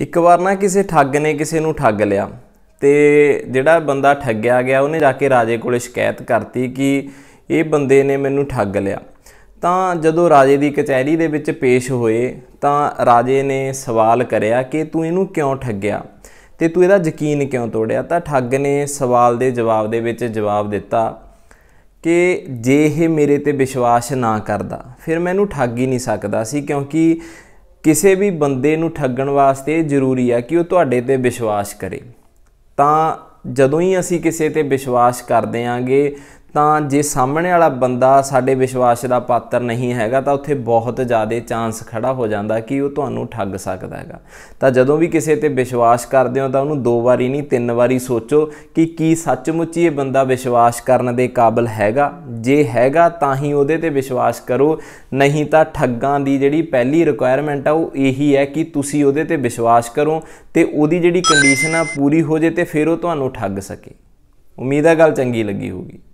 ਇੱਕ ਵਾਰ ਨਾ ਕਿਸੇ ਠੱਗ ਨੇ ਕਿਸੇ ਨੂੰ ਠੱਗ ਲਿਆ ਤੇ ਜਿਹੜਾ ਬੰਦਾ ਠੱਗਿਆ ਗਿਆ ਉਹਨੇ ਜਾ ਕੇ ਰਾਜੇ ਕੋਲੇ ਸ਼ਿਕਾਇਤ ਕਰਤੀ ਕਿ ਇਹ ਬੰਦੇ ਨੇ ਮੈਨੂੰ ਠੱਗ ਲਿਆ ਤਾਂ ਜਦੋਂ ਰਾਜੇ ਦੀ ਕਚਹਿਰੀ ਦੇ ਵਿੱਚ ਪੇਸ਼ ਹੋਏ ਤਾਂ ਰਾਜੇ ਨੇ ਸਵਾਲ ਕਰਿਆ ਕਿ ਤੂੰ ਇਹਨੂੰ ਕਿਉਂ ਠੱਗਿਆ ਤੇ ਤੂੰ ਇਹਦਾ ਯਕੀਨ ਕਿਉਂ ਤੋੜਿਆ ਤਾਂ ਠੱਗ ਨੇ ਸਵਾਲ ਦੇ ਜਵਾਬ ਦੇ ਵਿੱਚ ਜਵਾਬ ਦਿੱਤਾ ਕਿ ਜੇ ਇਹ ਮੇਰੇ ਤੇ ਵਿਸ਼ਵਾਸ ਨਾ ਕਰਦਾ ਫਿਰ ਮੈਨੂੰ ਠੱਗ ਹੀ ਨਹੀਂ ਸਕਦਾ ਸੀ ਕਿਉਂਕਿ ਕਿਸੇ ਵੀ ਬੰਦੇ ਨੂੰ ਠੱਗਣ ਵਾਸਤੇ ਜ਼ਰੂਰੀ ਆ ਕਿ ਉਹ ਤੁਹਾਡੇ ਤੇ ਵਿਸ਼ਵਾਸ ਕਰੇ ਤਾਂ ਜਦੋਂ ਹੀ ਅਸੀਂ ਕਿਸੇ ਤੇ ਵਿਸ਼ਵਾਸ ਕਰਦੇ ਆਂਗੇ ਤਾਂ ਜੇ ਸਾਹਮਣੇ ਵਾਲਾ ਬੰਦਾ ਸਾਡੇ ਵਿਸ਼ਵਾਸ ਦਾ ਪਾਤਰ ਨਹੀਂ ਹੈਗਾ ਤਾਂ ਉੱਥੇ ਬਹੁਤ ਜ਼ਿਆਦਾ ਚਾਂਸ ਖੜਾ ਹੋ ਜਾਂਦਾ ਕਿ ਉਹ ਤੁਹਾਨੂੰ ਠੱਗ ਸਕਦਾ ਹੈਗਾ ਤਾਂ ਜਦੋਂ ਵੀ ਕਿਸੇ ਤੇ ਵਿਸ਼ਵਾਸ ਕਰਦੇ ਹੋ ਤਾਂ ਉਹਨੂੰ ਦੋ ਵਾਰੀ ਨਹੀਂ ਤਿੰਨ ਵਾਰੀ ਸੋਚੋ ਕਿ ਕੀ ਸੱਚਮੁੱਚ ਇਹ ਬੰਦਾ ਵਿਸ਼ਵਾਸ ਕਰਨ ਦੇ ਕਾਬਿਲ ਹੈਗਾ ਜੇ ਹੈਗਾ ਤਾਂ ਹੀ ਉਹਦੇ ਤੇ ਵਿਸ਼ਵਾਸ ਕਰੋ ਨਹੀਂ ਤਾਂ ਠੱਗਾਂ ਦੀ ਜਿਹੜੀ ਪਹਿਲੀ ਰਿਕੁਆਇਰਮੈਂਟ ਆ ਉਹ ਇਹੀ ਹੈ ਕਿ ਤੁਸੀਂ ਉਹਦੇ ਤੇ ਵਿਸ਼ਵਾਸ ਕਰੋ ਤੇ ਉਹਦੀ ਜਿਹੜੀ ਕੰਡੀਸ਼ਨ ਆ ਪੂਰੀ ਹੋ ਜੇ ਤੇ ਫਿਰ ਉਹ ਤੁਹਾਨੂੰ ਠੱਗ ਸਕੇ ਉਮੀਦ ਹੈ ਗੱਲ ਚੰਗੀ ਲੱਗੀ ਹੋਊਗੀ